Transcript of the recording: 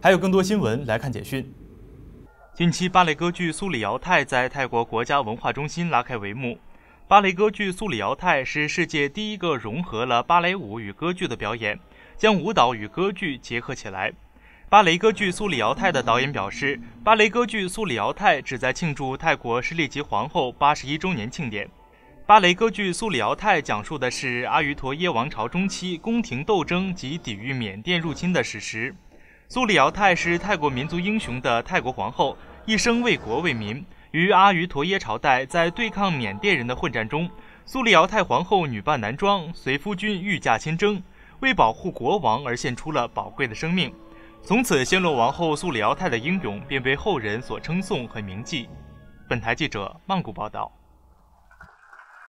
还有更多新闻，来看简讯。近期芭蕾歌剧《苏里瑶泰》在泰国国家文化中心拉开帷幕。芭蕾歌剧《苏里瑶泰》是世界第一个融合了芭蕾舞与歌剧的表演，将舞蹈与歌剧结合起来。芭蕾歌剧《苏里瑶泰》的导演表示，芭蕾歌剧《苏里瑶泰》旨在庆祝泰国诗丽吉皇后八十一周年庆典。芭蕾歌剧《苏里瑶泰》讲述的是阿瑜陀耶王朝中期宫廷斗争及抵御缅甸入侵的史实。素里尧泰是泰国民族英雄的泰国皇后，一生为国为民。于阿瑜陀耶朝代在对抗缅甸人的混战中，素里尧泰皇后女扮男装，随夫君御驾亲征，为保护国王而献出了宝贵的生命。从此，暹罗王后素里尧泰的英勇便被后人所称颂和铭记。本台记者曼谷报道。